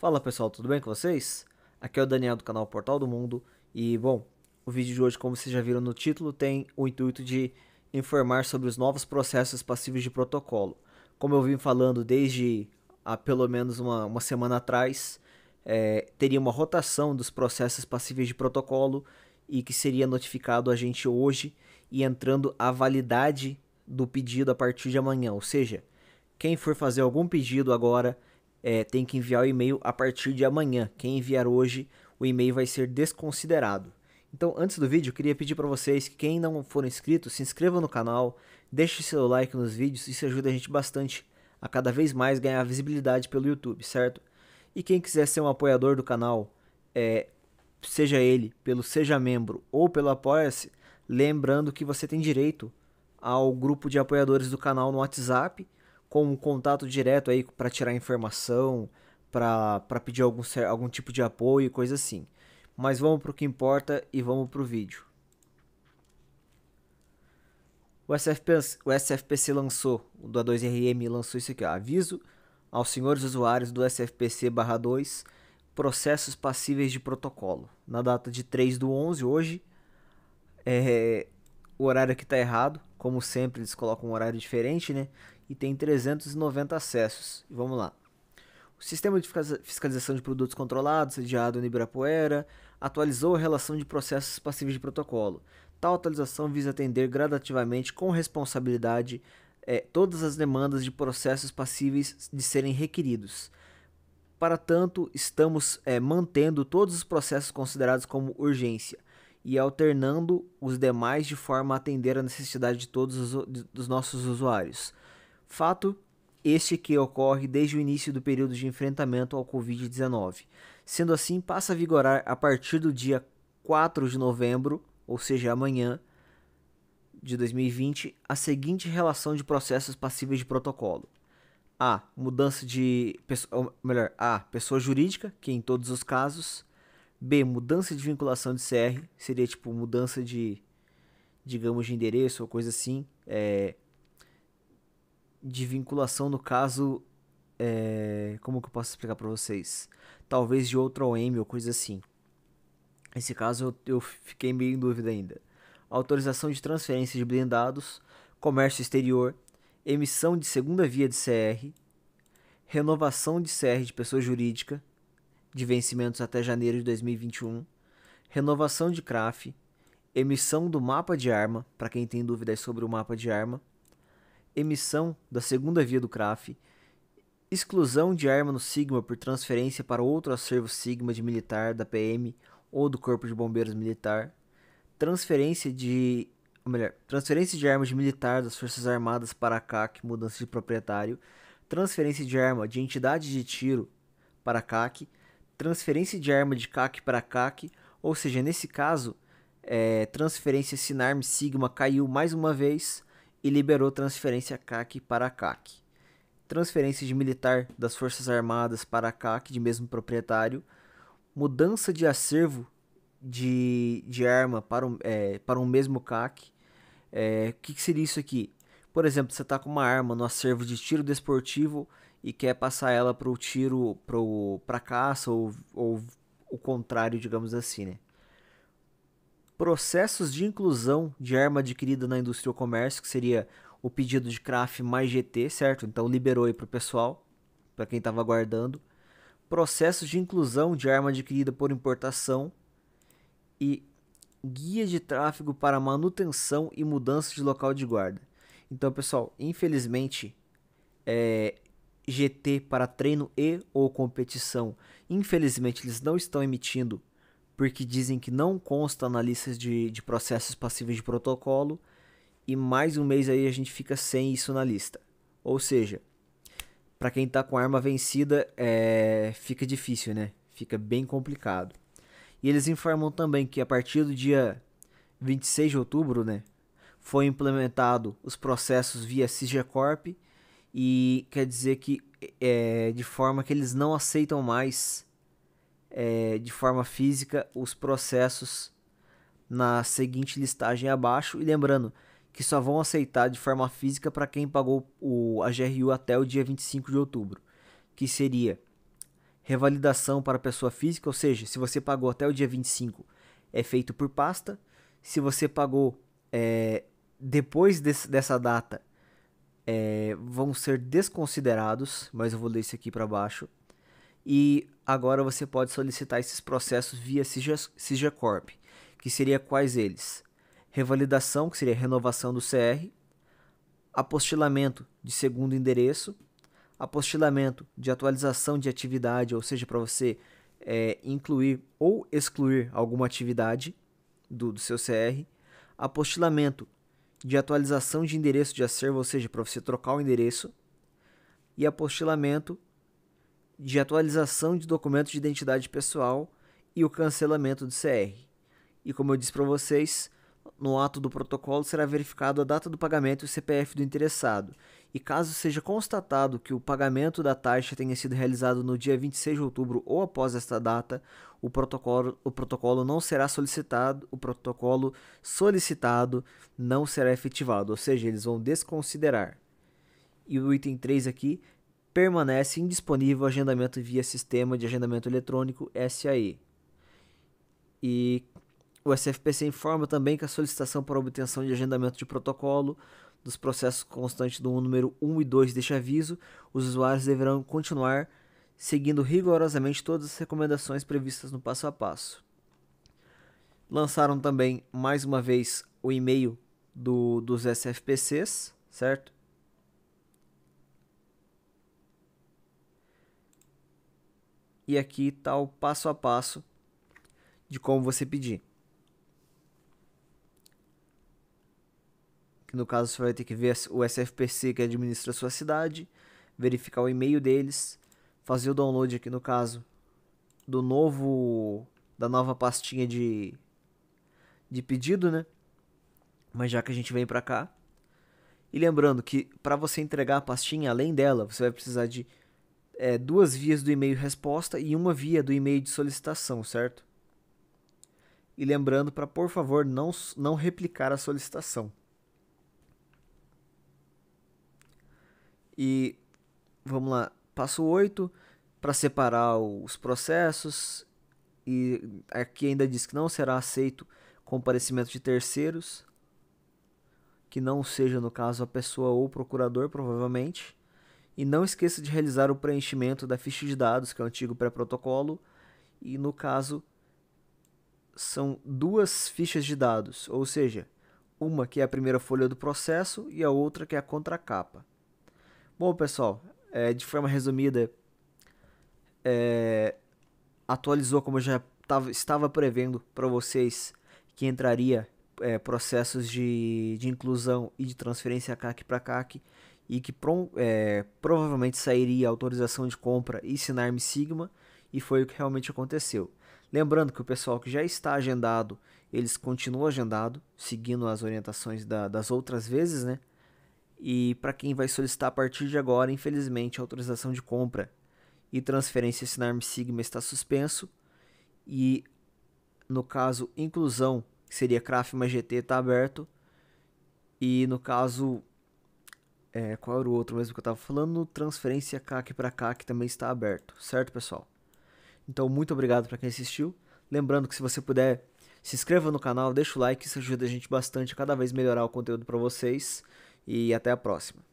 Fala pessoal, tudo bem com vocês? Aqui é o Daniel do canal Portal do Mundo e, bom, o vídeo de hoje, como vocês já viram no título, tem o intuito de informar sobre os novos processos passivos de protocolo. Como eu vim falando desde há pelo menos uma, uma semana atrás, é, teria uma rotação dos processos passíveis de protocolo e que seria notificado a gente hoje e entrando a validade do pedido a partir de amanhã. Ou seja, quem for fazer algum pedido agora é, tem que enviar o e-mail a partir de amanhã. Quem enviar hoje, o e-mail vai ser desconsiderado. Então, antes do vídeo, eu queria pedir para vocês que quem não for inscrito, se inscreva no canal, deixe seu like nos vídeos, isso ajuda a gente bastante a cada vez mais ganhar visibilidade pelo YouTube, certo? E quem quiser ser um apoiador do canal, é, seja ele pelo Seja Membro ou pelo Apoia-se, lembrando que você tem direito ao grupo de apoiadores do canal no WhatsApp, com um contato direto aí para tirar informação, para pedir algum, algum tipo de apoio e coisa assim. Mas vamos para o que importa e vamos para o vídeo. O, SFPC lançou, o da 2RM lançou isso aqui, ó, aviso aos senhores usuários do SFPC/2 processos passíveis de protocolo. Na data de 3 do 11, hoje, é, o horário aqui está errado, como sempre, eles colocam um horário diferente, né? E tem 390 acessos. vamos lá. O sistema de fiscalização de produtos controlados, sediado no Ibirapuera, atualizou a relação de processos passíveis de protocolo. Tal atualização visa atender gradativamente, com responsabilidade, eh, todas as demandas de processos passíveis de serem requeridos. Para tanto, estamos eh, mantendo todos os processos considerados como urgência, e alternando os demais de forma a atender a necessidade de todos os, dos nossos usuários. Fato este que ocorre desde o início do período de enfrentamento ao Covid-19. Sendo assim, passa a vigorar a partir do dia 4 de novembro, ou seja, amanhã, de 2020, a seguinte relação de processos passíveis de protocolo. A. Mudança de. melhor, A. Pessoa jurídica, que em todos os casos. B, mudança de vinculação de CR, seria tipo mudança de, digamos, de endereço ou coisa assim. É, de vinculação, no caso, é, como que eu posso explicar para vocês? Talvez de outra OM ou coisa assim. Nesse caso eu, eu fiquei meio em dúvida ainda. Autorização de transferência de blindados, comércio exterior, emissão de segunda via de CR, renovação de CR de pessoa jurídica, de vencimentos até janeiro de 2021, renovação de CRAF, emissão do mapa de arma, para quem tem dúvidas sobre o mapa de arma, emissão da segunda via do CRAF, exclusão de arma no Sigma por transferência para outro acervo Sigma de militar da PM ou do Corpo de Bombeiros Militar, transferência de melhor, transferência de armas de militar das Forças Armadas para a CAC, mudança de proprietário, transferência de arma de entidade de tiro para a CAC, transferência de arma de CAC para CAC, ou seja, nesse caso, é, transferência Sinarm Sigma caiu mais uma vez e liberou transferência CAC para CAC. Transferência de militar das Forças Armadas para CAC, de mesmo proprietário. Mudança de acervo de, de arma para um, é, para um mesmo CAC. O é, que, que seria isso aqui? Por exemplo, você está com uma arma no acervo de tiro desportivo e quer passar ela pro tiro, pro, pra caça ou, ou o contrário, digamos assim, né? Processos de inclusão de arma adquirida na indústria ou comércio, que seria o pedido de CRAF mais GT, certo? Então liberou aí pro pessoal, para quem estava aguardando. Processos de inclusão de arma adquirida por importação e guia de tráfego para manutenção e mudança de local de guarda. Então, pessoal, infelizmente, é, GT para treino e ou competição. Infelizmente, eles não estão emitindo porque dizem que não consta na lista de, de processos passíveis de protocolo. E mais um mês aí a gente fica sem isso na lista. Ou seja, para quem está com arma vencida, é, fica difícil, né? Fica bem complicado. E eles informam também que a partir do dia 26 de outubro, né? Foi implementado os processos via Corp e quer dizer que é, de forma que eles não aceitam mais é, de forma física os processos na seguinte listagem abaixo e lembrando que só vão aceitar de forma física para quem pagou o, a GRU até o dia 25 de outubro, que seria revalidação para pessoa física, ou seja, se você pagou até o dia 25 é feito por pasta, se você pagou é, depois desse, dessa data é, vão ser desconsiderados, mas eu vou ler isso aqui para baixo. E agora você pode solicitar esses processos via SIGECORP, que seria quais eles? Revalidação, que seria renovação do CR, apostilamento de segundo endereço, apostilamento de atualização de atividade, ou seja, para você é, incluir ou excluir alguma atividade do, do seu CR, apostilamento de atualização de endereço de acervo, ou seja, para você trocar o endereço, e apostilamento de atualização de documentos de identidade pessoal e o cancelamento do CR. E como eu disse para vocês, no ato do protocolo será verificado a data do pagamento e o CPF do interessado e caso seja constatado que o pagamento da taxa tenha sido realizado no dia 26 de outubro ou após esta data, o protocolo, o protocolo não será solicitado, o protocolo solicitado não será efetivado, ou seja, eles vão desconsiderar. E o item 3 aqui permanece indisponível o agendamento via sistema de agendamento eletrônico SAE. E o SFPC informa também que a solicitação para obtenção de agendamento de protocolo dos processos constantes do número 1 e 2 deste aviso, os usuários deverão continuar seguindo rigorosamente todas as recomendações previstas no passo a passo. Lançaram também, mais uma vez, o e-mail do, dos SFPCs, certo? E aqui está o passo a passo de como você pedir. que no caso você vai ter que ver o SFPC que administra a sua cidade, verificar o e-mail deles, fazer o download aqui no caso do novo da nova pastinha de de pedido, né? Mas já que a gente vem para cá, e lembrando que para você entregar a pastinha além dela, você vai precisar de é, duas vias do e-mail resposta e uma via do e-mail de solicitação, certo? E lembrando para por favor não não replicar a solicitação. E vamos lá, passo 8 para separar os processos e aqui ainda diz que não será aceito comparecimento de terceiros que não seja no caso a pessoa ou o procurador, provavelmente. E não esqueça de realizar o preenchimento da ficha de dados, que é o antigo pré-protocolo, e no caso são duas fichas de dados, ou seja, uma que é a primeira folha do processo e a outra que é a contracapa. Bom, pessoal, é, de forma resumida, é, atualizou como eu já tava, estava prevendo para vocês que entraria é, processos de, de inclusão e de transferência CAC para CAC e que é, provavelmente sairia autorização de compra e Sinarme Sigma e foi o que realmente aconteceu. Lembrando que o pessoal que já está agendado, eles continuam agendado, seguindo as orientações da, das outras vezes, né? e para quem vai solicitar a partir de agora, infelizmente, a autorização de compra e transferência Sinarm Sigma está suspenso e no caso inclusão, que seria Crafma GT, está aberto e no caso é, qual era o outro mesmo que eu estava falando? Transferência CAC para CAC também está aberto, certo pessoal? Então, muito obrigado para quem assistiu. Lembrando que se você puder, se inscreva no canal, deixa o like, isso ajuda a gente bastante a cada vez melhorar o conteúdo para vocês e até a próxima.